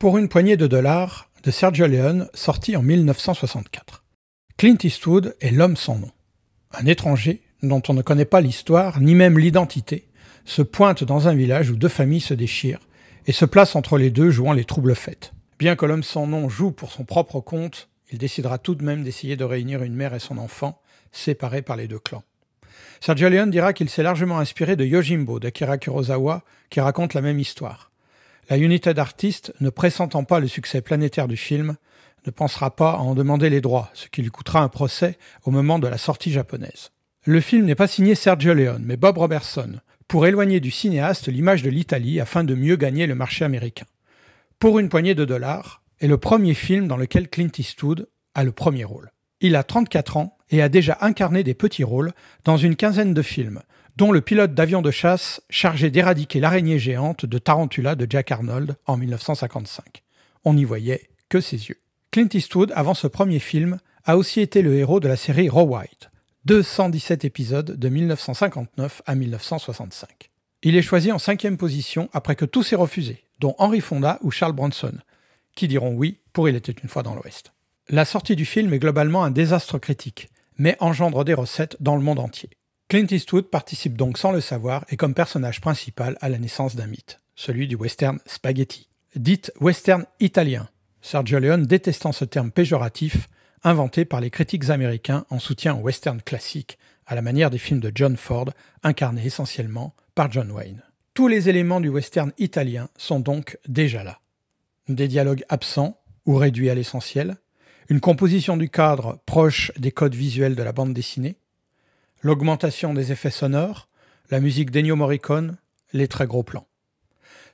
Pour une poignée de dollars de Sergio Leone, sorti en 1964. Clint Eastwood est l'homme sans nom. Un étranger dont on ne connaît pas l'histoire ni même l'identité se pointe dans un village où deux familles se déchirent et se place entre les deux jouant les troubles fêtes. Bien que l'homme sans nom joue pour son propre compte, il décidera tout de même d'essayer de réunir une mère et son enfant, séparés par les deux clans. Sergio Leone dira qu'il s'est largement inspiré de Yojimbo d'Akira Kurosawa qui raconte la même histoire. La unité d'artistes, ne pressentant pas le succès planétaire du film, ne pensera pas à en demander les droits, ce qui lui coûtera un procès au moment de la sortie japonaise. Le film n'est pas signé Sergio Leone, mais Bob Robertson, pour éloigner du cinéaste l'image de l'Italie afin de mieux gagner le marché américain. Pour une poignée de dollars, est le premier film dans lequel Clint Eastwood a le premier rôle. Il a 34 ans et a déjà incarné des petits rôles dans une quinzaine de films, dont le pilote d'avion de chasse chargé d'éradiquer l'araignée géante de Tarantula de Jack Arnold en 1955. On n'y voyait que ses yeux. Clint Eastwood, avant ce premier film, a aussi été le héros de la série Raw White, 217 épisodes de 1959 à 1965. Il est choisi en cinquième position après que tous s'est refusé, dont Henry Fonda ou Charles Bronson, qui diront oui pour Il était une fois dans l'Ouest. La sortie du film est globalement un désastre critique, mais engendre des recettes dans le monde entier. Clint Eastwood participe donc sans le savoir et comme personnage principal à la naissance d'un mythe, celui du western spaghetti. dit western italien, Sergio Leone détestant ce terme péjoratif inventé par les critiques américains en soutien au western classique, à la manière des films de John Ford, incarnés essentiellement par John Wayne. Tous les éléments du western italien sont donc déjà là. Des dialogues absents ou réduits à l'essentiel, une composition du cadre proche des codes visuels de la bande dessinée, l'augmentation des effets sonores, la musique d'Ennio Morricone, les très gros plans.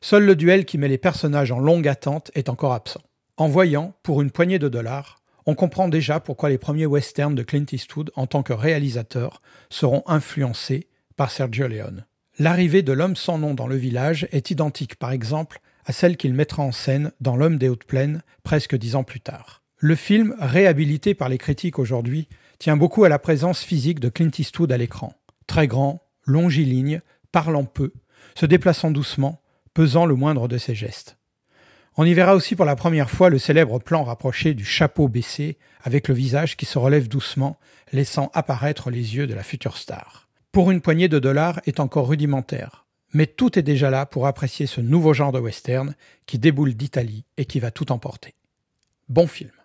Seul le duel qui met les personnages en longue attente est encore absent. En voyant, pour une poignée de dollars, on comprend déjà pourquoi les premiers westerns de Clint Eastwood en tant que réalisateur seront influencés par Sergio Leone. L'arrivée de l'homme sans nom dans le village est identique par exemple à celle qu'il mettra en scène dans L'homme des hautes plaines presque dix ans plus tard. Le film, réhabilité par les critiques aujourd'hui, tient beaucoup à la présence physique de Clint Eastwood à l'écran. Très grand, longiligne, parlant peu, se déplaçant doucement, pesant le moindre de ses gestes. On y verra aussi pour la première fois le célèbre plan rapproché du chapeau baissé, avec le visage qui se relève doucement, laissant apparaître les yeux de la future star. Pour une poignée de dollars est encore rudimentaire, mais tout est déjà là pour apprécier ce nouveau genre de western qui déboule d'Italie et qui va tout emporter. Bon film.